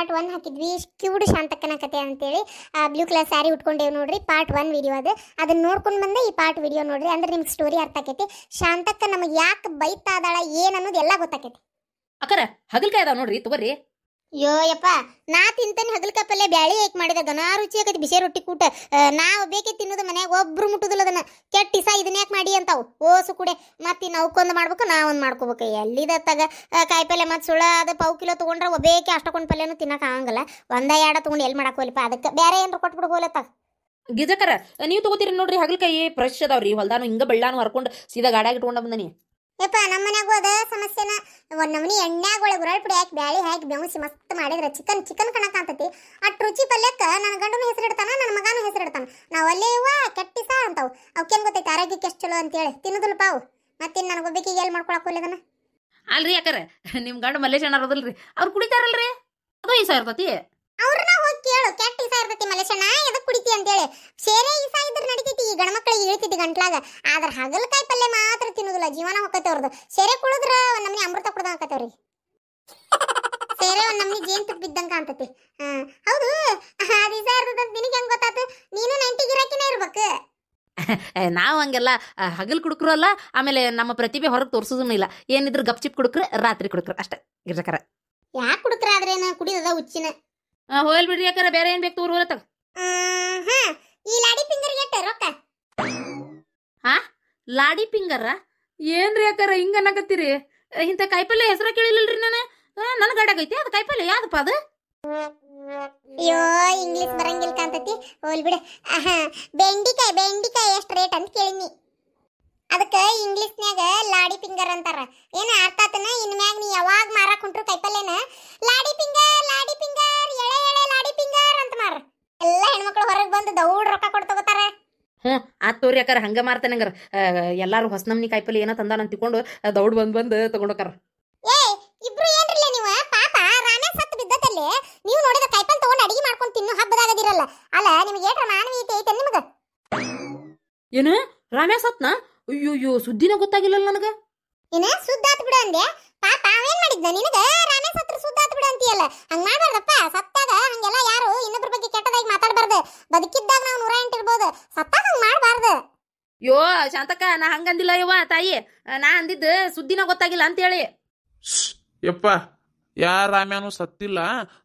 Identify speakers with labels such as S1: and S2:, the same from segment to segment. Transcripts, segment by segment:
S1: part one ಹಾಕಿದ್ವಿ ಕ್ಯೂಡ್ ಶಾಂತಕ್ಕನ ಕತೆ ಅಂತೇಳಿ ಬ್ಲೂ ಕಲರ್ ಸ್ಯಾರಿ ಉಟ್ಕೊಂಡೇವು ನೋಡ್ರಿ ಪಾರ್ಟ್ ಒನ್ ವಿಡಿಯೋ ಅದು ಅದನ್ನ ನೋಡ್ಕೊಂಡು ಬಂದೆ ಈ ಪಾರ್ಟ್ ವಿಡಿಯೋ ನೋಡ್ರಿ ಅಂದ್ರೆ ನಿಮ್ಗೆ ಸ್ಟೋರಿ ಅರ್ಥ ಆಕೈತಿ ಶಾಂತಕ್ಕ ನಮಗೆ ಯಾಕೆ ಬೈತಾ ಅದಾಳ ಅನ್ನೋದು ಎಲ್ಲ ಗೊತ್ತಾಕೈತಿ ಅಕರ ಹಗಲ್ಕಾಯ್ದಾವ ನೋಡ್ರಿ ತಗೋರಿ ಯೋ ಯಪ್ಪ ನಾ ತಿಂತಾನೆ ಹಗಲಕ ಪಲ್ಲೆ ಬ್ಯಾಳಿ ಏಕ್ ಮಾಡಿದ ರುಚಿ ಆಗತ್ತೆ ಬಿಸಿ ರೊಟ್ಟಿ ಕೂಟ ನಾ ಒಬ್ಬೇಕೆ ತಿನ್ನೋದು ಮನ್ಯಾಗ ಒಬ್ರು ಮುಟ್ಟುದಿಲ್ಲ ಅದನ್ನ ಕೆಟ್ಟಿಸ ಇದನ್ನ ಯಾಕೆ ಮಾಡಿ ಅಂತಾವು ಓಸು ಕೂಡ ಮತ್ತೆ ನೌಕೊಂದು ಮಾಡ್ಬೇಕು ನಾ ಒಂದು ಮಾಡ್ಕೋಬೇಕು ಎಲ್ಲಿದ ತಗ ಕಾಯಿ ಪಲ್ಯ ಮತ್ತು ಸುಳ ಅದು ಪಾವು ಕಿಲೋ ತೊಗೊಂಡ್ರೆ ಒಬ್ಬೇಕೆ ಅಷ್ಟೊಂದು ಪಲ್ಯನೂ ತಿನ್ನಕ್ಕೆ ಆಗಂಗಿಲ್ಲ ಒಂದ ಎರಡ ತೊಗೊಂಡು ಎಲ್ಲಿ ಮಾಡಕ್ಕೋಲಿಪ್ಪ ಅದಕ್ಕೆ ಬೇರೆ ಏನಾರ ಕೊಟ್ಬಿಡ್ಬೋ
S2: ಹೋಲತ್ತಾಗ ಗಿಜಕರ ನೀವು ತಗೋತೀರಿ ನೋಡ್ರಿ ಹಗಲಕಾಯಿ ಫ್ರೆಶ್ ಅದಾವ್ರಿ ಹೊಲ್ದಾನು ಹಿಂಗ ಬೆಳ್ಳಾನು ಹರ್ಕೊಂಡು ಸೀದಾ ಗಾಡಿಯಾಗಿ ಇಟ್ಕೊಂಡ ಬಂದನಿ
S1: ಯಪ್ಪ ನಮ್ಮ ಮನ್ಯಾಗ ಅದ ಸಮಸ್ಯೆನ ಒಂದು ನಮನಿ ಎಣ್ಣೆಗ ಒಳಗೆ ಉರಳ್ ಪುಡಿ ಹಾಕಿ ಬ್ಯಾಳಿ ಹಾಕಿ ಬೆವಸಿ ಮಸ್ತ್ ಮಾಡಿದ್ರೆ ಚಿಕನ್ ಚಿಕನ್ ಕಣಕ್ ಅಂತತಿ ಅಟ್ ರುಚಿ ಪಲ್ಯಕ್ಕೆ ನನ್ನ ಗಂಡನ ಹೆಸರು ಇಡ್ತಾನ ನನ್ನ ಮಗನ ಹೆಸರು ಇಡ್ತಾನ ನಾವು ಅಲ್ಲೇ ಇವ ಕೆಟ್ಟಿ ಸಹ ಅಂತಾವು ಅವಕ್ಕೇನು ಗೊತ್ತೈತೆ ಆರೋಗ್ಯಕ್ಕೆ ಎಷ್ಟು ಚಲೋ ಅಂತೇಳಿ ತಿನ್ನೋದಿಲ್ಲ ಪಾವು ಮತ್ತಿನ್ ನನಗೊಬ್ಬಿಕಿಗೆ ಎಲ್ಲಿ ಮಾಡ್ಕೊಳಕ್ ಹೋಗ್ಲಿದನ ಅಲ್ರಿ ಯಾಕರೆ ನಿಮ್ಮ ಗಂಡ ಮಲ್ಲೇಶಣ್ಣ ಅಣ್ಣ ಅವ್ರು ಕುಡಿತಾರಲ್ರಿ ಅದು ಈ ಸಾವಿರ ಇರ್ತತಿ ಅವ್ರನ್ನ ಹೋಗಿ ಕೇಳು ಕೆಟ್ಟಿ ಇಸ ಇರ್ತೈತಿ ಎದಕ್ಕೆ ಎದಕ್ ಕುಡಿತಿ ಅಂತೇಳಿ ಸೇರೆ ಇಸ ಇದ್ರ ನಡಿ ಗಂಡ ಮಕ್ಕಳಿಗೆ ಇಳಿತಿದ್ದೆ ಗಂಟ್ಲಾಗ ಆದ್ರೆ ಹಗಲಕಾಯಿ ಪಲ್ಯ ಮಾತ್ರ ತಿನ್ನೋದಿಲ್ಲ ಜೀವನ ಹೊಕ್ಕೈತೆ ಅವ್ರದ್ದು ಸೇರೆ ಕುಳಿದ್ರ ಒಂದು ಅಮೃತ ಕುಡ್ದಂಗೆ ಹಾಕತ್ತವ್ರಿ ಸೇರೆ ಒಂದು ನಮ್ನಿ ಜೇನು ತುಪ್ಪ ಬಿದ್ದಂಗೆ ಕಾಣ್ತತಿ ಹೌದು ಆ ದಿವಸ ಇರ್ತದಂತ ನಿನಗೆ ಹೆಂಗ್ ಗೊತ್ತಾತು ನೀನು ನೈಂಟಿಗೆ ಇರಾಕಿನೇ ಇರ್ಬೇಕು
S2: ನಾವು ಹಂಗೆಲ್ಲ ಹಗಲ್ ಕುಡುಕ್ರು ಅಲ್ಲ ಆಮೇಲೆ ನಮ್ಮ ಪ್ರತಿಭೆ ಹೊರಗೆ ತೋರಿಸೋದೂ ಇಲ್ಲ ಏನಿದ್ರು ಗಪ್ಚಿಪ್ ಕುಡುಕ್ರೆ ರಾತ್ರಿ ಕುಡುಕ್ರು ಅಷ್ಟೇ ಗಿರ್ಜಕರ
S1: ಯಾಕೆ ಆದ್ರೆ ಆದ್ರೇನು ಕುಡಿಯೋದ ಉಚ್ಚಿನ ಹೋಯಲ್ ಬಿಡ್ರಿ ಯಾಕರ ಬೇರೆ ಏನ್ ಬೇಕು ತೂರ್ ಹೋಲತ್ತಾಗ ಈ ಲಾಡಿ ಪಿಂಗರ್ ಗೆಟ್ಟ ರೊಕ್ಕ ಹಾ ಲಾಡಿ ಪಿಂಗರ
S2: ಏನ್ರಿ ಅಕ್ಕಾರ ಹಿಂಗ ಅನ್ನಕತ್ತೀರಿ ಇಂಥ ಕಾಯಿಪಲ್ಲೆ ಹೆಸರು ಕೇಳಿಲ್ಲಲ್ರಿ ನಾನು ನನ್ನ
S1: ಗಡಗೈತಿ ಅದು ಕಾಯಿಪಲ್ಲೆ ಯಾವ್ದಪ್ಪ ಅದು ಅಯ್ಯೋ ಇಂಗ್ಲಿಷ್ ಬರಂಗಿಲ್ಲ ಕಾಂತತಿ ಹೋಲ್ ಬಿಡ ಬೆಂಡಿಕಾಯಿ ಬೆಂಡಿಕಾಯಿ ಎಷ್ಟು ರೇಟ್ ಅಂತ ಕೇಳಿನಿ ಅದಕ್ಕೆ ಇಂಗ್ಲಿಷ್ನ್ಯಾಗ ಲಾಡಿ ಫಿಂಗರ್ ಅಂತಾರ ಏನ ಅರ್ಥ ಆತನ ಮ್ಯಾಗ ನೀ ಯಾವಾಗ ಮಾರಕ್ ಕುಂಟ್ರು ಕೈಪಲ್ಲೇನ ಲಾಡಿ ಪಿಂಗರ್ ಲಾಡಿ ಪಿಂಗರ್ ಎಳೆ ಎಳೆ ಲಾಡಿ ಫಿಂಗರ್ ಅಂತ ಮಾರ ಎಲ್ಲ ಹೆಣ್ಮಕ್ಳು ಹೊರಗೆ ಬಂದು ದೌಡ್ ರೊಕ್ಕ ಕೊಡ್ತಗೋತಾರ
S2: ಹ್ಞೂ ಆ ತೋರಿ ಅಕ್ಕಾರ ಹಂಗೆ ಮಾಡ್ತಾನೆ ಹಂಗಾರ ಎಲ್ಲರೂ ಹೊಸ ನಮ್ನಿ ಕಾಯಿಪಲ್ಲೆ ಏನೋ ತಂದಾನ ಅಂತ ತಿಕೊಂಡು ದೌಡ್ ಬಂದು ಬಂದು ತಗೊಂಡೋಕಾರ
S1: ಏ ಇಬ್ರು ಏನ್ರಿಲ್ಲ ನೀವು ಪಾಪ ರಾಮೇ ಸತ್ತು ಬಿದ್ದದಲ್ಲಿ ನೀವು ನೋಡಿದ ಕೈಪಲ್ ತಗೊಂಡು ಅಡಿಗೆ ಮಾಡ್ಕೊಂಡು ತಿನ್ನು ಹಬ್ಬದಾಗದಿರಲ್ಲ ಅಲ್ಲ ನಿಮಗೆ ಏಟ್ರ ಮಾನವೀಯತೆ ಐತೆ ನಿಮಗೆ ಏನು ರಾಮ್ಯ ಸತ್ನ ಅಯ್ಯೋ ಅಯ್ಯೋ ಸುದ್ದಿನ ಗೊತ್ತಾಗಿಲ್ಲ ನನಗೆ ಏನ ಸುದ್ದಾತ್ ಬಿಡು ಅಂದೆ ಪಾಪ ಅವೇನ್ ಮಾಡಿದ್ನ ನಿನಗೆ ರಾಮೇ ಸತ್ರ ಸುದ್ದಾತ್ ಬಿಡು ಅಂತೀಯಲ್ಲ ಹಂಗ ಮಾಡಬಾರ್ದಪ್ಪ ಸತ್ತ ಇದ್ದಾಗ ಹಂಗೆಲ್ಲ ಯಾರು ಇನ್ನೊಬ್ರ ಬಗ್ಗೆ ಕೆಟ್ಟದಾಗಿ ಮಾತಾಡಬಾರ್ದು ಬದುಕಿದ್ದಾಗ ನಾವು ನೂರ ಎಂಟು ಇರ್ಬೋದು ಸತ್ತಾಗ ಹಂಗೆ ಮಾಡಬಾರ್ದು
S2: ಯೋ ಶಾಂತಕ್ಕ ನಾ ಹಂಗಂದಿಲ್ಲ ಯವ್ವ ತಾಯಿ ನಾ ಅಂದಿದ್ದು ಸುದ್ದಿನ ಗೊತ್ತಾಗಿಲ್ಲ ಅಂತೇಳಿ
S3: ಯಪ್ಪ ಯಾ ಆಮ್ಯಾನು ಸತ್ತಿಲ್ಲ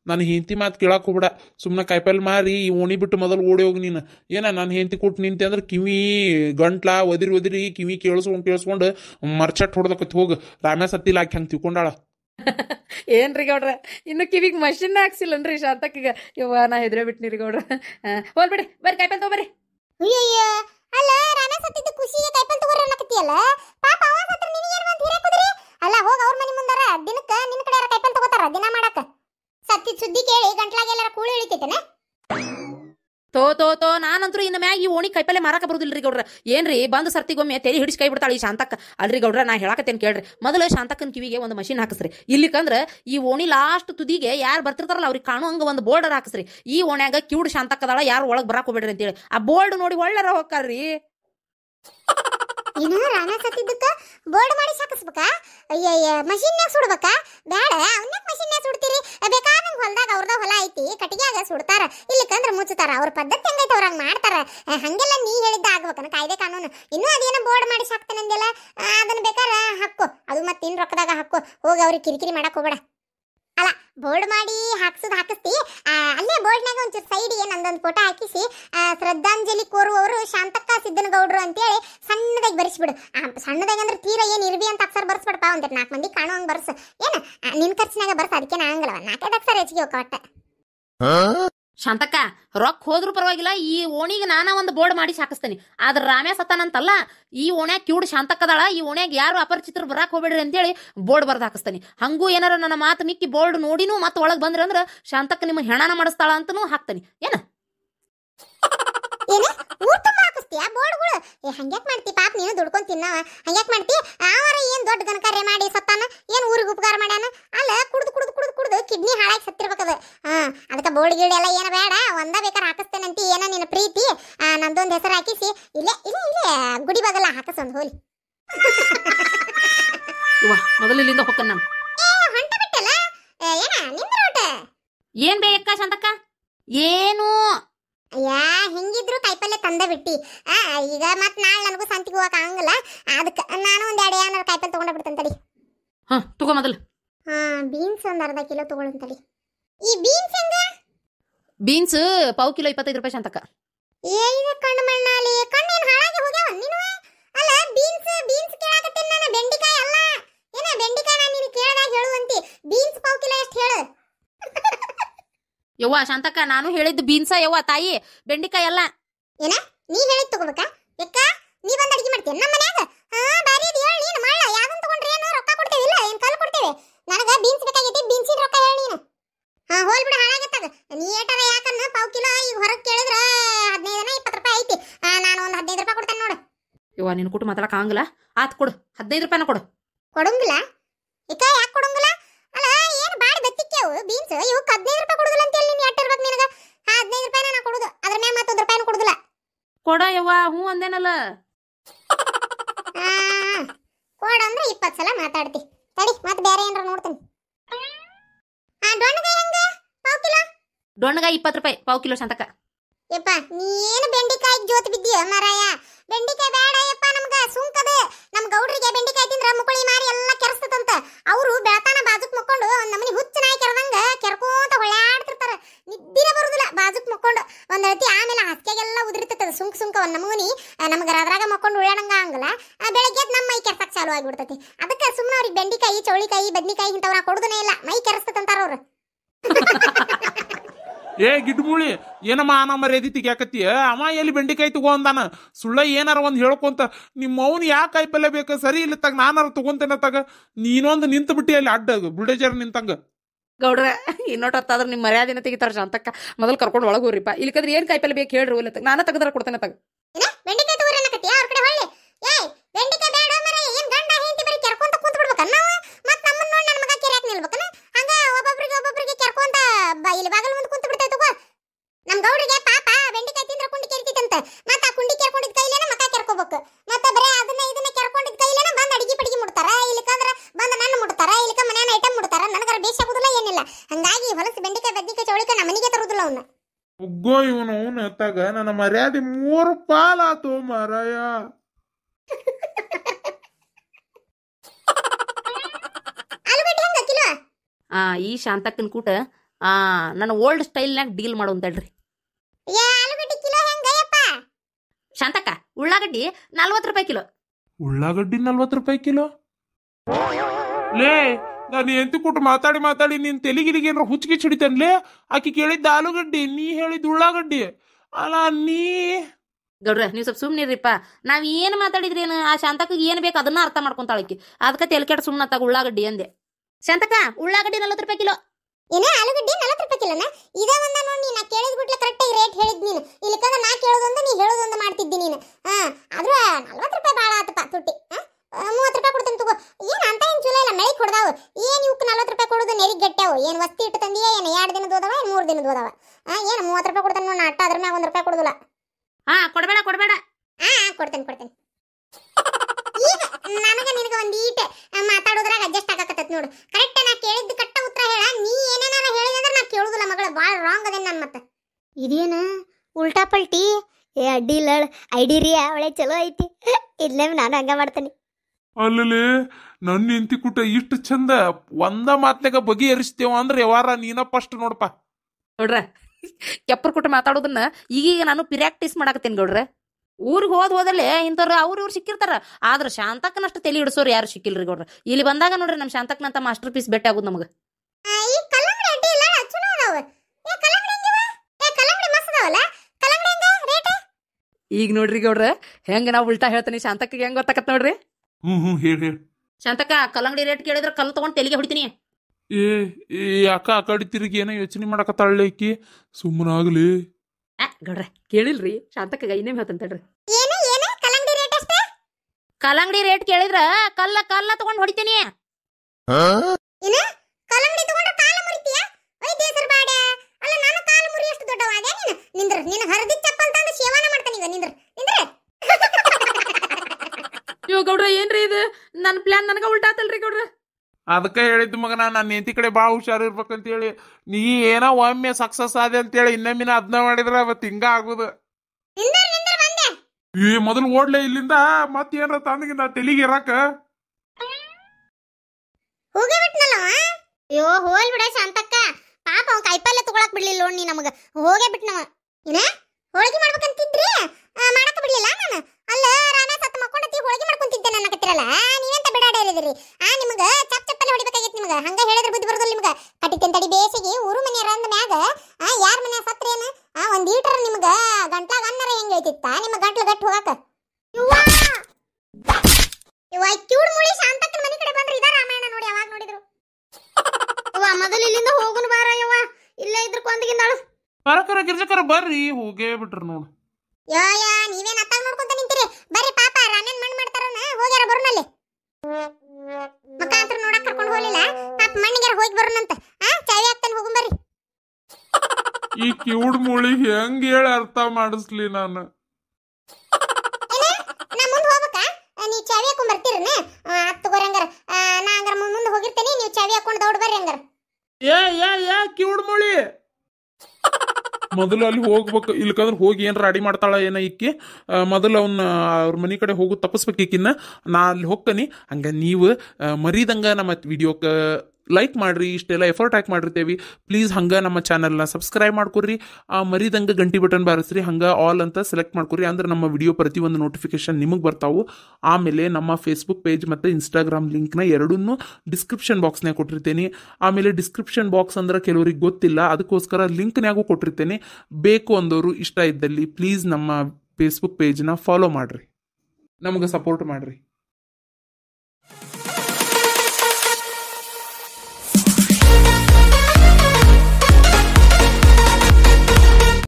S3: ನನ್ನ ಹೆಂಡತಿ ಮಾತು ಕೇಳಕ್ಕೆ ಹೋಗ್ಬಿಡ ಸುಮ್ಮನೆ ಕಾಯಿಪಲ್ಲೆ ಮಾರಿ ಓಣಿ ಬಿಟ್ಟು ಮೊದಲು ಓಡಿ ಹೋಗಿ ನೀನು ಏನ ನನ್ನ ಹೆಂಡತಿ ಕೊಟ್ಟು ನಿಂತೆ ಅಂದ್ರೆ ಕಿವಿ ಗಂಟ್ಲ ಒದಿರಿ ಒದಿರಿ ಕಿವಿ ಕೇಳಿಸ್ಕೊಂಡು ಕೇಳಿಸ್ಕೊಂಡು ಮರ್ಚಟ್ ಹೊಡ್ದಕತ್ ಹೋಗು ರಾಮ್ಯ ಸತ್ತಿಲ್ಲ ಆಕೆ ಹಂಗೆ ತಿಳ್ಕೊಂಡಾಳ
S2: ಏನ್ರಿ ಗೌಡ್ರ ಇನ್ನು ಕಿವಿಗೆ ಮಷಿನ್ ಹಾಕ್ಸಿಲ್ಲನ್ರಿ ಶಾಂತಕ್ಕೀಗ ಇವ ನಾ ಹೆದ್ರೆ ರೀ ಗೌಡ್ರ ಹೋಲ್ ಬಿಡಿ
S1: ಬರ್ರಿ ಕಾಯಿಪಲ್ ತಗೋಬರ್ರಿ ಅಯ್ಯಯ್ಯ ಅಲ್ಲ ರಾಮ ಸತ್ತಿದ್ದು ಖುಷಿಗೆ ಕಾಯಿಪಲ್ ತಗೋರಿ ಅನ್ನಕತ್ತಿಯಲ್ಲ ಪಾಪ ಅವ ಸತ್ರ ನಿನಗೆ ಏನು ಒಂದು ಹೀರಕುದ್ರಿ ಅಲ್ಲ ಹೋಗ ಅವ್ರ ಮನೆ ಮುಂದಾರ ದಿನಕ್ಕೆ ನಿನ್ನ ಕಡೆ ಯಾರ ಕಾಯಿಪಲ್ ತಗೋತಾರ ದಿನ ಮಾಡಕ ಸತ್ತಿದ ಸುದ್ದಿ ಕೇಳಿ ಗಂಟ್ಲಾಗೆಲ್ಲರ ಕೂಳಿ ಇಳಿತೈತೇನೆ ತೋ
S2: ತೋ ತೋ ನಾನಂತೂ ಇನ್ನು ಮ್ಯಾಗ ಈ ಓಣಿ ಕೈಪಲ್ಲೆ ಮಾರಕ ಬರುದಿಲ್ಲರಿ ಗೌಡ್ರ ಏನ್ರಿ ಬಂದು ಸರ್ತಿಗೊಮ್ಮೆ ತೆಲಿ ಹಿಡಿಸಿ ಕೈ ಬಿಡ್ತಾಳೆ ಈ ಶಾಂತಕ್ಕ ಅಲ್ರಿ ಗೌಡ್ರ ನಾ ಹೇಳಕತ್ತೇನು ಕೇಳ್ರಿ ಮೊದಲು ಶಾಂತಕ್ಕನ ಕಿವಿಗೆ ಒಂದು ಮಷಿನ್ ಹಾಕಿಸ್ರಿ ಇಲ್ಲಿಕಂದ್ರ ಈ ಓಣಿ ಲಾಸ್ಟ್ ತುದಿಗೆ ಯಾರು ಬರ್ತಿರ್ತಾರಲ್ಲ ಅವ್ರಿಗೆ ಕಾಣೋ ಹಂಗ ಒಂದು ಬೋರ್ಡರ್ ಹಾಕಿಸ್ರಿ ಈ ಓಣ್ಯಾಗ ಕಿವುಡ್ ಶಾಂತಕ್ಕದಾಳ ಯಾರು ಒಳಗೆ ಬರಾಕ್
S1: ಹೋಗ್ಬೇಡ್ರಿ ಅಂತೇಳಿ ಆ ಬೋರ್ಡ್ ನೋಡಿ ಒಳ್ಳೆರ ಹೋಗ್ಕಾರ್ರಿ ಏನೋ ಬೋರ್ಡ್ ಮಾಡಿ ಸಾಕಿಸ್ಬೇಕಾ ಅಯ್ಯಯ್ಯ ಸುಡ್ಬೇಕಾ ಬೇಡ ಮಷಿನ್ ಸುಡ್ತೀರಿ ಬೇಕಾ ಹೊಲದಾಗ ಅವ್ರದ ಹೊಲ ಐತಿ ಕಟ್ಟಿಗೆಯಾಗ ಸುಡ್ತಾರ ಇಲ್ಲಿ ಕಂದ್ರ ಮುಚ್ಚತಾರ ಅವ್ರ ಪದ್ಧತಿ ಹೆಂಗೈತೆ ಅವ್ರ ಹಂಗ ಮಾಡ್ತಾರ ಹಂಗೆಲ್ಲ ನೀ ಹೇಳಿದ್ದ ಆಗ್ಬೇಕನ ಕಾಯ್ದೆ ಕಾನೂನು ಇನ್ನೂ ಅದೇನ ಬೋರ್ಡ್ ಮಾಡಿ ಅಂದೆಲ್ಲ ಅದನ್ನ ಬೇಕಾರ ಹಕ್ಕು ಅದು ಮತ್ತೆ ಇನ್ ರೊಕ್ಕದಾಗ ಹಕ್ಕು ಹೋಗಿ ಅವ್ರಿಗೆ ಕಿರಿಕಿರಿ ಮಾಡಕ್ ಹೋಗಬೇಡ ಅಲ್ಲ ಬೋರ್ಡ್ ಮಾಡಿ ಹಾಕ್ಸೋದು ಹಾಕಿಸ್ತಿ ಅಲ್ಲೇ ಬೋರ್ಡ್ನಾಗ ಒಂಚೂರು ಸೈಡ್ ಏನೊಂದೊಂದು ಫೋಟೋ ಹಾಕಿಸಿ ಶ್ರದ್ಧಾಂಜಲಿ ಕೋರುವವರು ಶಾಂತಕ್ಕ ಅಂತ ಹೇಳಿ ಬರ್ಸ್ಬಿಡು ಸಣ್ಣದಾಗಂದ್ರೆ ತೀರ ಏನು ಇರ್ಬಿ ಅಂತ ಅಕ್ಷರ ಬರ್ಸ್ಬಿಡಪ್ಪ ಒಂದಿಟ್ಟು ನಾಲ್ಕು ಮಂದಿ ಕಾಣೋ ಹಂಗೆ ಬರ್ಸು ಏನು ನಿನ್ನ ಖರ್ಚಿನಾಗ ಬರ್ಸ ಅದಕ್ಕೆ ನಾ ಹಂಗಲ್ವ ನಾಲ್ಕೈದು ಹೆಚ್ಚಿಗೆ ಹೋಗ ಶಾಂತಕ್ಕ ರೊಕ್ಕ ಹೋದ್ರು ಪರವಾಗಿಲ್ಲ
S2: ಈ ಓಣಿಗೆ ನಾನ ಒಂದು ಬೋರ್ಡ್ ಮಾಡಿ ಸಾಕಿಸ್ತೇನೆ ಆದ್ರ ರಾಮ್ಯ ಅಂತಲ್ಲ ಈ ಓಣ್ಯಾಗ ಕ್ಯೂಡ್ ಶಾಂತಕ್ಕದಾಳ ಈ ಓಣ್ಯಾಗ ಯಾರು ಅಪರಿಚಿತರು ಬರಾಕ್ ಹೋಗ್ಬೇಡ್ರಿ ಅಂತೇಳಿ ಬೋರ್ಡ್ ಬರ್ದು ಹಾಕಿಸ್ತಾನೆ ಹಂಗೂ ಏನಾರ ನನ್ನ ಮಾತು ಮಿಕ್ಕಿ ಬೋರ್ಡ್ ನೋಡಿನೂ ಮತ್ತೆ ಒಳಗೆ ಬಂದ್ರಂದ್ರೆ ಶಾಂತಕ್ಕ ನಿಮ್ಮ ಹೆಣನ ಮಾಡಿಸ್ತಾಳ ಅಂತನೂ ಹಾಕ್ತೇನೆ ಏನ
S1: ಏನೇ ಊಟ ತುಂಬ ಬೋರ್ಡ್ಗಳು ಏ ಹಂಗ್ಯಾಕ್ ಮಾಡ್ತಿ ಪಾಪ ನೀನು ದುಡ್ಕೊಂಡು ತಿನ್ನವ ಹಂಗ್ಯಾಕ್ ಮಾಡ್ತಿ ಆವರ ಏನ್ ದೊಡ್ಡ ಗನಕಾರ್ಯ ಮಾಡಿ ಸತ್ತಾನ ಏನ್ ಊರಿಗೆ ಉಪಕಾರ ಮಾಡ್ಯಾನ ಅಲ್ಲ ಕುಡ್ದು ಕುಡ್ದು ಕುಡ್ದು ಕುಡ್ದು ಕಿಡ್ನಿ ಹಾಳಾಗಿ ಸತ್ತಿರ್ಬೇಕದ ಹಾ ಅದಕ್ಕೆ ಬೋರ್ಡ್ ಗೀಡ್ ಎಲ್ಲ ಏನ ಬೇಡ ಒಂದ ಬೇಕಾದ್ರೆ ಹಾಕಿಸ್ತೇನಂತಿ ಏನ ನಿನ್ನ ಪ್ರೀತಿ ನಂದೊಂದು ಹೆಸರು ಹಾಕಿಸಿ ಇಲ್ಲೇ ಇಲ್ಲೇ ಇಲ್ಲೇ ಗುಡಿ ಬಗಲ ಹಾಕಿಸೊಂದು ಹೋಲಿ
S2: ಮೊದಲು ಇಲ್ಲಿಂದ ಹೋಗ್ತಾನೆ ನಾನು
S1: ಹೊಂಟ ಏನ ನಿಂದ್ರೋಟ ಏನ್ ಬೇಕಾ ಶಾಂತಕ್ಕ ಏನು ಯಾ ಹೆಂಗಿದ್ರು ಕಾಯಿಪಲ್ಲೆ ತಂದ ಬಿಟ್ಟಿ ಆ ಈಗ ಮತ್ತೆ ನಾಳೆ ನನಗೂ ಸಂತಿಗೆ ಹೋಗಕ್ಕೆ ಆಗಂಗಿಲ್ಲ ಅದಕ್ಕೆ ನಾನು ಒಂದು ಎರಡು ಏನಾರ ಕಾಯಿಪಲ್ಲೆ ತೊಗೊಂಡ ಬಿಡ್ತಂತಡಿ ಹಾ ತಗೋ ಮೊದಲು ಹಾ ಬೀನ್ಸ್ ಒಂದು ಅರ್ಧ ಕಿಲೋ ತಗೊಳ್ಳಂತಡಿ ಈ ಬೀನ್ಸ್ ಹೆಂಗ ಬೀನ್ಸ್ ಪಾವು ಕಿಲೋ ಇಪ್ಪತ್ತೈದು ರೂಪಾಯಿ ಅಂತಕ್ಕ ಏ ಕಣ್ಣು ಮಣ್ಣಾಲಿ ಕಣ್ಣು ಏನು ಹಾಳಾಗಿ ಹೋಗ್ಯಾವ ನೀನು ಅಲ್ಲ ಬೀನ್ಸ್ ಬೀನ್ಸ್ ಕೇಳಾಕತ್ತೇನೆ ನಾನು ಬೆಂಡಿಕಾಯಿ ಅಲ್ಲ ಏನ ಬೆಂಡಿಕಾಯಿ ನಾನು ನಿನಗೆ ಕೇಳಿದಾಗ ಅಂತಿ ಬೀನ್ಸ್ ಪಾವು ಕಿಲೋ ಎಷ್ಟು ಹೇಳು
S2: ಯವ್ವ ಶಾಂತಕ್ಕ ನಾನು ಹೇಳಿದ್ದು ಬೀನ್ಸ ಯವ್ವ ತಾಯಿ ಬೆಂಡಿಕಾಯಿ
S1: ಎಲ್ಲ ಏನ ನೀ ಹೇಳಿದ್ ತಗೋಬೇಕ ಯಕ್ಕ ನೀ ಬಂದ ಅಡಿಗೆ ಮಾಡ್ತೀಯ ನಮ್ಮ ಮನ್ಯಾಗ ಹಾ ಬಾರಿ ಇದು ಹೇಳಿ ನೀನು ಮಾಡ ಯಾವ್ದನ್ ತಗೊಂಡ್ರೆ ಏನು ರೊಕ್ಕ ಕೊಡ್ತೇವೆ ಇಲ್ಲ ಏನ್ ಕಲ್ ಕೊಡ್ತೇವೆ ನನಗ ಬೀನ್ಸ್ ಬೇಕಾಗೈತಿ ಬೀನ್ಸಿನ ರೊಕ್ಕ ಹೇಳಿ ನೀನು ಹಾ ಹೋಲ್ ಬಿಡು ಹಾಳಾಗತ್ತಾಗ ನೀ ಏಟರ ಯಾಕನ್ನ ಪಾವ್ ಕಿಲೋ ಈಗ ಹೊರಗೆ ಕೇಳಿದ್ರ ಹದಿನೈದು ದಿನ ಇಪ್ಪತ್ತು ರೂಪಾಯಿ ಐತಿ ನಾನು ಒಂದು ಹದಿನೈದು ರೂಪಾಯಿ ಕೊಡ್ತೇನೆ ನೋಡು
S2: ಯವ್ವ ನೀನು ಕೊಟ್ಟು ಮಾತಾಡಕ ಆಗಂಗಿಲ್ಲ
S1: ಆತ್ ಕೊಡು ಹದಿನೈದು ರೂಪಾಯಿನ ಕೊಡು ಕೊಡಂಗಿಲ್ಲ ಅದಾವು ಬೀನ್ಸ್ ಇವು ಹದಿನೈದು ರೂಪಾಯಿ ಕೊಡುದಿಲ್ಲ ಅಂತ ಹೇಳಿ ನೀನು ಎಟ್ಟಿರ್ಬೇಕು ನಿನಗೆ ಆ ಹದಿನೈದು ರೂಪಾಯಿ ನಾನು ಕೊಡುದು ಅದ್ರ ಮ್ಯಾಗ ಮತ್ತೊಂದು ರೂಪಾಯಿನೂ ಕೊಡುದಿಲ್ಲ ಕೊಡ ಯವ್ವ ಹ್ಞೂ ಅಂದೇನಲ್ಲ ಕೊಡ ಅಂದ್ರೆ ಇಪ್ಪತ್ತು ಸಲ ಮಾತಾಡ್ತಿ ತಡಿ ಮತ್ತೆ ಬೇರೆ ಏನಾರ ನೋಡ್ತೀನಿ ಆ ದೊಣ್ಣಗಾಯಿ ಹೆಂಗ ಪಾವು ಕಿಲೋ ದೊಣ್ಣಗಾಯಿ ಇಪ್ಪತ್ತು ರೂಪಾಯಿ ಪಾವು ಕಿಲೋ ಸಂತಕ ಯಪ್ಪ ನೀ ಏನು ಬೆಂಡೆಕಾಯಿ ಜೋತ್ ಬಿದ್ದೀಯ ಮರಾಯ ಬೆಂಡೆಕಾಯಿ ಬೇಡ
S3: ಏ ಗಿಡ್ಮುಳಿ ಏನಮ್ಮ ಆನ ಮರ್ಯಾದಿ ತೆಗಿಯಾಕತ್ತೀಯ ಅವ ಎಲ್ಲಿ ಬೆಂಡೆಕಾಯಿ ತಗೊಂದಾನ ಸುಳ್ಳ ಏನಾರ ಒಂದು ಹೇಳ್ಕೊಂತ ನಿಮ್ಮ ಅವನ್ ಯಾಕೆ ಕಾಯಿಪಲ್ಲೆ ಬೇಕು ಸರಿ ಇಲ್ಲ ತಗ ನಾನಾರ ತಗೊಂತೇನೆ ತಗ ನೀನೊಂದು ನಿಂತು ಬಿಟ್ಟಿ ಅಲ್ಲಿ ಅಡ್ಡ ಬುಲ್ಡೇಜರ್ ನಿಂತಂಗ
S2: ಗೌಡ್ರ ಇನ್ನೊಟ್ಟು ಅರ್ಥ ಆದ್ರೆ ನಿಮ್ಮ ಮರ್ಯಾದೆನ ತೆಗಿತಾರ ಶಾಂತಕ್ಕ ಮೊದಲು ಕರ್ಕೊಂಡು ಒಳಗೂರಿಪ್ಪ ಇಲ್ಲಿಕಂದ್ರೆ ಏನು ಕಾಯಿಪಲ್ಲೆ ಬೇಕು ಹೇಳ್ರಿ ಇಲ್ಲ ತಗ ನಾನು ತಗದ್ರ ಕೊಡ್ತೇನೆ ತಗ
S1: ಈ ಹೊಲಸು ಬೆಂಡಿಕಾಯಿ ಬದ್ನಿಕಾಯಿ ಚೌಳಿಕ ನಮ್ಮನಿಗೆ ತರುದಿಲ್ಲ ಅವನ್ನ
S3: ಉಗ್ಗೋ ಇವನು ಅವನು ತಗ ನನ್ನ ಮರ್ಯಾದೆ ಮೂರು ಪಾಲಾತು ಮಾರಾಯ ಆ ಈ
S2: ಶಾಂತಕ್ಕನ ಕೂಟ ಆ ನನ್ನ ಓಲ್ಡ್ ಸ್ಟೈಲ್ನಾಗ ಡೀಲ್ ಮಾಡು ಅಂತ ಹೇಳ್ರಿ ಶಾಂತಕ್ಕ ಉಳ್ಳಾಗಡ್ಡಿ ನಲ್ವತ್ತು ರೂಪಾಯಿ ಕಿಲೋ
S3: ಉಳ್ಳಾಗಡ್ಡಿ ನಲ್ವತ್ತು ರೂಪಾಯಿ ಕಿಲೋ ಲೇ ನಾನು ಎಂತ ಕೊಟ್ಟು ಮಾತಾಡಿ ಮಾತಾಡಿ ನಿನ್ನ ತೆಲಿಗಿಲಿಗೆ ಏನಾರ ಹುಚ್ಚಿಗೆ ಚಿಡಿತಾನ್ಲೆ ಆಕಿ ಕೇಳಿದ್ದ ಆಲೂಗಡ್ಡೆ ನೀ ಹೇಳಿದ ಉಳ್ಳಾಗಡ್ಡಿ ಅಲ್ಲ ನೀ
S2: ಗೌಡ್ರ ನೀವು ಸ್ವಲ್ಪ ಸುಮ್ಮನಿರಿಪ್ಪ ನಾವು ಏನು ಮಾತಾಡಿದ್ರೇನು ಆ ಶಾಂತಕ್ಕ ಏನು ಬೇಕು ಅದನ್ನ ಅರ್ಥ ಮಾಡ್ಕೊಂತಾಳಕ್ಕೆ ಅದಕ್ಕೆ ತೆಲಕೆಟ್ ಕೆಟ್ಟ ಸುಮ್ಮನೆ ತಗ ಉಳ್ಳಾಗಡ್ಡಿ ಅಂದೆ ಶಾಂತಕ ಉಳ್ಳಾಗಡ್ಡಿ ನಲವತ್ತು ರೂಪಾಯಿ ಕಿಲೋ
S1: ಏನೇ ಆಲೂಗಡ್ಡಿ ನಲವತ್ತು ರೂಪಾಯಿ ಕಿಲೋನ ಇದೇ ಒಂದ ಒಂದೀಟ್ ಮಾತಾಡೋದ್ರಾಗ ಅಡ್ಜಸ್ಟ್ ಆಗಕತ್ತೈತಿ ನೋಡು ಕರೆಕ್ಟ್ ನಾ ಕೇಳಿದ್ದು ಕಟ್ಟ ಉತ್ತರ ಹೇಳ ನೀ ಏನೇನಾರ ಹೇಳಿದ್ರೆ ನಾ ಕೇಳುದಿಲ್ಲ ಮಗಳ ಭಾಳ ರಾಂಗ್ ಅದೇನು ನನ್ನ ಮತ್ತೆ ಇದೇನು ಉಲ್ಟಾ ಪಲ್ಟಿ ಏ ಅಡ್ಡಿ ಇಲ್ಲ ಐಡಿ ರೀ ಅವಳೆ ಚಲೋ ಐತಿ ಇಲ್ಲೇ ನಾನು ಹಂಗ ಮಾಡ್ತೀನಿ
S3: ಅಲ್ಲಲ್ಲಿ ನನ್ನ ಇಂತಿ ಕೂಟ ಇಷ್ಟು ಚಂದ ಒಂದ ಮಾತ್ನಾಗ ಬಗೆಹರಿಸ್ತೇವ ಅಂದ್ರೆ ಯಾವಾರ ನೀನ ಫಸ್ಟ್ ನೋಡಪ್ಪ
S2: ನೋಡ್ರ ಕೆಪ್ಪರ್ ಕೂಟ ಮಾತಾಡೋದನ್ನ ಈಗೀಗ ನಾನು ಪ್ರಾಕ್ಟೀಸ್ ಮಾಡಾಕತ್ತೀನಿ ಗೌಡ್ರ ಊರಿಗೆ ಹೋದ್ ಹೋದಲ್ಲೇ ಇಂಥವ್ರು ಅವ್ರು ಇವ್ರು ಸಿಕ್ಕಿರ್ತಾರ ಆದ್ರೆ ಶಾಂತಕ್ಕನಷ್ಟು ತಲೆ ಹಿಡಿಸೋರು ಯಾರು ಸಿಕ್ಕಿಲ್ರಿ ಗೌಡ್ರ ಇಲ್ಲಿ ಬಂದಾಗ ನೋಡ್ರಿ ನಮ್ಮ ಶಾಂತಕ್ಕನಂತ ಮಾಸ್ಟರ್ ಪೀಸ್ ಭೇಟಿ ಆಗುದು ನಮಗೆ ಈಗ ನೋಡ್ರಿ ಗೌಡ್ರ ಹೆಂಗ ನಾವು ಉಲ್ಟಾ ಹೇಳ್ತೀನಿ ಶಾಂತಕ್ಕೆ ಹೆಂಗ್ ಗೊತ್ತಾಕತ್ ನೋಡ್ರಿ
S3: ಹ್ಮ್ ಹ್ಮ್ ಹೇಳಿ ಹೇಳಿ
S2: ಶಾಂತಕ್ಕ ಕಲ್ಲಂಗಡಿ ರೇಟ್ ಕೇಳಿದ್ರೆ ಕಲ್ಲು ತಗೊಂಡು ತೆಲಿಗೆ ಹೊಡಿತೀನಿ
S3: ಏ ಅಕ್ಕ ಆ ಕಡೆ ತಿರುಗಿ ಏನೋ ಯೋಚನೆ ಮಾಡಕತ್ತಾಳ್ಲೇಕಿ ಸುಮ್ಮನಾಗ್ಲಿ
S2: ಗೌಡ್ರೆ ಕೇಳಿಲ್ರಿ ಶಾಂತಕ ಇನ್ನೇನು ಹೇಳ್ತಾನೆ ತಡ್ರಿ ಏನು ಏನು ಕಲ್ಲಂಗಡಿ ರೇಟ್ ಅಷ್ಟೇ ಕಲ್ಲಂಗಡಿ ರೇಟ್ ಕೇಳಿದ್ರ
S1: ಕಲ್ಲ ಕಲ್ಲ ತಗೊಂಡ್ ಹೊಡಿತೀನಿ ಏನು ಕಲ್ಲಂಗಡಿ ತಗೊಂಡ್ರೆ ಕಾಲು ಮುರಿತೀಯ ಐ ದೇಸರ ಬಾಡೆ ಅಲ್ಲ ನಾನು ಕಾಲ ಮುರಿ ಎಷ್ಟು ದೊಡ್ಡವಾದೆ ನೀನು ನಿಂದ್ರ ನಿನ್ನ ಹರಿದಿ ಚಪ್ಪಲ್ ತಂದು ಸೇವನ ಮಾಡ್ತಾನೆ ಈಗ ನಿಂದ್ರ ನಿಂದ್ರೆ
S2: ಅಯ್ಯೋ ಗೌಡ್ರ ಏನ್ರಿ ಇದು ನನ್ನ ಪ್ಲಾನ್ ನನಗೆ ಉಲ್ಟಾತಲ್ರಿ ಗೌಡ್ರ
S3: ಅದಕ್ಕೆ ಹೇಳಿದ್ದು ಮಗ ನನ್ನ ಹೆಂಡತಿ ಕಡೆ ಭಾಳ ಹುಷಾರಿರ್ಬೇಕಂತ ಹೇಳಿ ನೀ ಏನೋ ಒಮ್ಮೆ ಸಕ್ಸಸ್ ಆದೆ ಅಂತೇಳಿ ಇನ್ನೊಮ್ಮಿನ ಅದನ್ನ ಮಾಡಿದ್ರೆ ಅವತ್ತು ಹಿಂಗ ಆಗೋದು ಈ ಮೊದಲು ಓಡ್ಲೆ ಇಲ್ಲಿಂದ ಮತ್ತೇನ್ರ ತಂದಗಿಂದ ತೆಲಿಗೆ ಇರಾಕ ಹೋಗಿಬಿಟ್ನಲ್ಲ
S1: ಅಯ್ಯೋ ಹೋಲ್ ಬಿಡ ಶಾಂತಕ್ಕ ಪಾಪ ಅವ್ನ ಕಾಯಿಪಲ್ಲೆ ತಗೊಳಕ್ ಬಿಡ್ಲಿಲ್ಲ ನೋಡಿ ನಮಗ ಹೋಗೇ ಬಿಟ್ನವ ಏನ ಹೋಳಿಗೆ ಮಾಡ್ಬೇಕಂತಿದ್ರಿ ಮಾಡಕ್ ಬಿಡ್ಲಿಲ್ಲ ನಾನು ಅಲ್ಲ ರಾಣ ಸತ್ತು ಮಕ್ಕೊಂಡು ತೀ ಹೋಳಿಗೆ ಮಾಡ್ಕೊಂತಿದ್ದೆ ನನ್ನ ಕತ್ತಿರಲ್ಲ ನೀವೆಂತ ಬಿಡಾಡ ಹೇಳಿದ್ರಿ ಆ ನಿಮಗ ಚಪ್ ಚಪ್ಪಲ್ಲಿ ಹೊಡಿಬೇಕಾಗಿತ್ತು ನಿಮಗ ಹಂಗ ಹೇಳಿದ್ರೆ ಬುದ್ಧಿ ಬರೋದಿಲ್ಲ ನಿಮಗ ಕಟ್ಟಿತೇನ್ ತಡಿ ಬೇಸಿಗೆ ಊರು ಮನೆ ರಂದ ಮ್ಯಾಗ ಆ ಯಾರ ಮನೆ ಸತ್ರ ಏನ ಆ ಒಂದ್ ಈಟರ್ ನಿಮಗ ಗಂಟ್ಲಾಗ ಅನ್ನರ ಹೆಂಗ್ ಐತಿತ್ತ ನಿಮ್ಮ ಗಂಟ್ಲು ಗಟ್ಟು ಹೋಗಾಕ ಯುವಾ ಯುವಾ ಕ್ಯೂಡ್ ಮುಳಿ ಶಾಂತಕ್ಕನ ಮನೆ ಕಡೆ ಬಂದ್ರೆ ಇದ ರಾಮಾಯಣ ನೋಡಿ ಯಾವಾಗ ನೋಡಿದ್ರು
S3: ಯುವಾ ಮೊದಲು ಇಲ್ಲಿಂದ ಹೋಗುನ್ ಬಾರ ಯುವಾ ಇಲ್ಲೇ ಇದ್ರ ಕೊಂದಿಗಿಂದ ಅಳು ಕರಕರ ಗಿರ್ಜಕರ ಬರ್ರಿ ಹೋಗೇ ಬಿಟ್ರು ನೋಡಿ
S1: ಯಾ ಯಾ ನೀವೇ ಹೋಗಿ ಬರೋಣಂತ ಆ ಚಾವಿ ಹಾಕ್ತಾನೆ ಹೋಗುಂಬರ್ರಿ
S3: ಈ ಕಿವುಡ್ ಮುಳಿ ಹೆಂಗ್ ಹೇಳಿ ಅರ್ಥ ಮಾಡಿಸ್ಲಿ ನಾನು ನಾ
S1: ಮುಂದೆ ಹೋಗ್ಬೇಕಾ ನೀ ಚಾವಿ ಹಾಕೊಂಡ್ ಬರ್ತೀರನ ಅದ್ ತಗೋರಿ ಹಂಗಾರ ನಾ ಹಂಗಾರ ಮುಂದೆ ಹೋಗಿರ್ತೇನೆ ನೀವು ಚಾವಿ ಹಾಕೊಂಡು ದೌಡ್ ಬರ್ರಿ ಹಂಗಾರ ಏ
S3: ಏ ಏ ಕಿವುಡ್ ಮುಳಿ ಮೊದಲು ಅಲ್ಲಿ ಹೋಗ್ಬೇಕು ಇಲ್ಕಂದ್ರೆ ಹೋಗಿ ಏನಾರ ರೆಡಿ ಮಾಡ್ತಾಳ ಏನ ಇಕ್ಕಿ ಮೊದಲು ಅವ್ನ ಅವ್ರ ಮನೆ ಕಡೆ ಹೋಗು ತಪ್ಪಿಸ್ಬೇಕು ಈಕಿನ್ನ ನಾ ಅಲ್ಲಿ ಹೋಗ್ತಾನೆ ಹಂಗೆ ನೀವು ಮರಿದಂಗೆ ನಮ್ಮ ವಿಡಿಯೋಕ್ಕೆ ಲೈಕ್ ಮಾಡಿರಿ ಇಷ್ಟೆಲ್ಲ ಎಫರ್ಟ್ ಹಾಕಿ ಮಾಡಿರ್ತೇವೆ ಪ್ಲೀಸ್ ಹಂಗೆ ನಮ್ಮ ಚಾನಲ್ನ ಸಬ್ಸ್ಕ್ರೈಬ್ ಮಾಡ್ಕೊರಿ ಆ ಮರಿದಂಗೆ ಗಂಟಿ ಬಟನ್ ಬಾರಿಸ್ರಿ ಹಂಗೆ ಆಲ್ ಅಂತ ಸೆಲೆಕ್ಟ್ ಮಾಡ್ಕೊರಿ ಅಂದ್ರೆ ನಮ್ಮ ವಿಡಿಯೋ ಪ್ರತಿಯೊಂದು ನೋಟಿಫಿಕೇಶನ್ ನಿಮಗೆ ಬರ್ತಾವು ಆಮೇಲೆ ನಮ್ಮ ಫೇಸ್ಬುಕ್ ಪೇಜ್ ಮತ್ತು ಇನ್ಸ್ಟಾಗ್ರಾಮ್ ಲಿಂಕ್ನ ಎರಡನ್ನೂ ಡಿಸ್ಕ್ರಿಪ್ಷನ್ ಬಾಕ್ಸ್ನಾಗ ಕೊಟ್ಟಿರ್ತೇನೆ ಆಮೇಲೆ ಡಿಸ್ಕ್ರಿಪ್ಷನ್ ಬಾಕ್ಸ್ ಅಂದ್ರೆ ಕೆಲವರಿಗೆ ಗೊತ್ತಿಲ್ಲ ಅದಕ್ಕೋಸ್ಕರ ಲಿಂಕ್ನಾಗೂ ಕೊಟ್ಟಿರ್ತೇನೆ ಬೇಕು ಅಂದವರು ಇಷ್ಟ ಇದ್ದಲ್ಲಿ ಪ್ಲೀಸ್ ನಮ್ಮ ಫೇಸ್ಬುಕ್ ಪೇಜ್ನ ಫಾಲೋ ಮಾಡಿರಿ ನಮಗೆ ಸಪೋರ್ಟ್ ಮಾಡಿರಿ